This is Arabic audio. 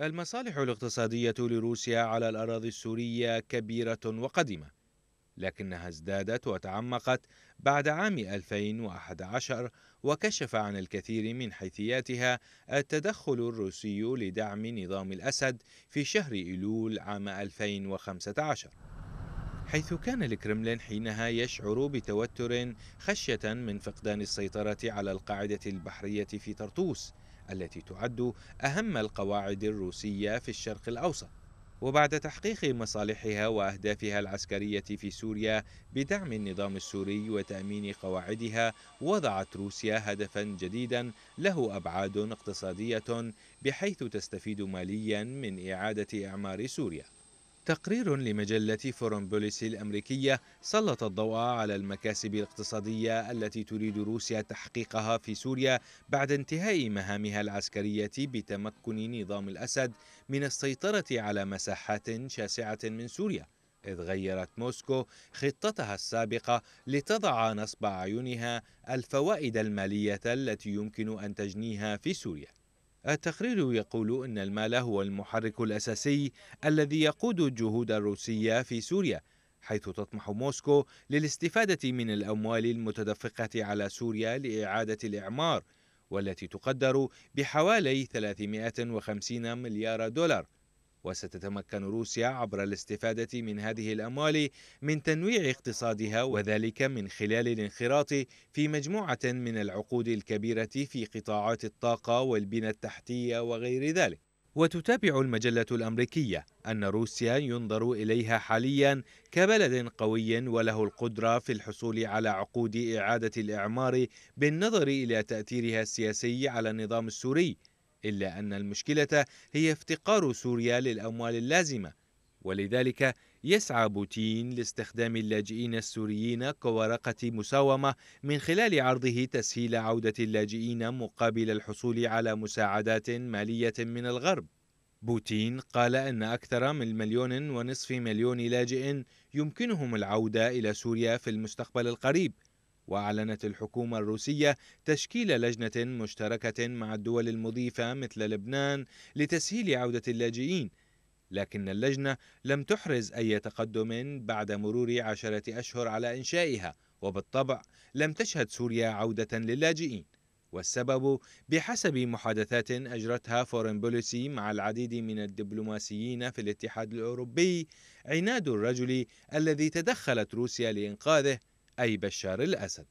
المصالح الاقتصادية لروسيا على الأراضي السورية كبيرة وقديمة، لكنها ازدادت وتعمقت بعد عام 2011 وكشف عن الكثير من حيثياتها التدخل الروسي لدعم نظام الأسد في شهر إيلول عام 2015 حيث كان الكرملين حينها يشعر بتوتر خشية من فقدان السيطرة على القاعدة البحرية في طرطوس التي تعد أهم القواعد الروسية في الشرق الأوسط وبعد تحقيق مصالحها واهدافها العسكريه في سوريا بدعم النظام السوري وتامين قواعدها وضعت روسيا هدفا جديدا له ابعاد اقتصاديه بحيث تستفيد ماليا من اعاده اعمار سوريا تقرير لمجلة فورن بوليسي الأمريكية سلط الضوء على المكاسب الاقتصادية التي تريد روسيا تحقيقها في سوريا بعد انتهاء مهامها العسكرية بتمكن نظام الأسد من السيطرة على مساحات شاسعة من سوريا إذ غيرت موسكو خطتها السابقة لتضع نصب عيونها الفوائد المالية التي يمكن أن تجنيها في سوريا التقرير يقول أن المال هو المحرك الأساسي الذي يقود الجهود الروسية في سوريا حيث تطمح موسكو للاستفادة من الأموال المتدفقة على سوريا لإعادة الإعمار والتي تقدر بحوالي 350 مليار دولار وستتمكن روسيا عبر الاستفادة من هذه الأموال من تنويع اقتصادها وذلك من خلال الانخراط في مجموعة من العقود الكبيرة في قطاعات الطاقة والبنى التحتية وغير ذلك وتتابع المجلة الأمريكية أن روسيا ينظر إليها حاليا كبلد قوي وله القدرة في الحصول على عقود إعادة الإعمار بالنظر إلى تأثيرها السياسي على النظام السوري إلا أن المشكلة هي افتقار سوريا للأموال اللازمة ولذلك يسعى بوتين لاستخدام اللاجئين السوريين كورقة مساومة من خلال عرضه تسهيل عودة اللاجئين مقابل الحصول على مساعدات مالية من الغرب بوتين قال أن أكثر من مليون ونصف مليون لاجئ يمكنهم العودة إلى سوريا في المستقبل القريب وأعلنت الحكومة الروسية تشكيل لجنة مشتركة مع الدول المضيفة مثل لبنان لتسهيل عودة اللاجئين لكن اللجنة لم تحرز أي تقدم بعد مرور عشرة أشهر على إنشائها وبالطبع لم تشهد سوريا عودة للاجئين والسبب بحسب محادثات أجرتها فورن بوليسي مع العديد من الدبلوماسيين في الاتحاد الأوروبي عناد الرجل الذي تدخلت روسيا لإنقاذه أي بشار الأسد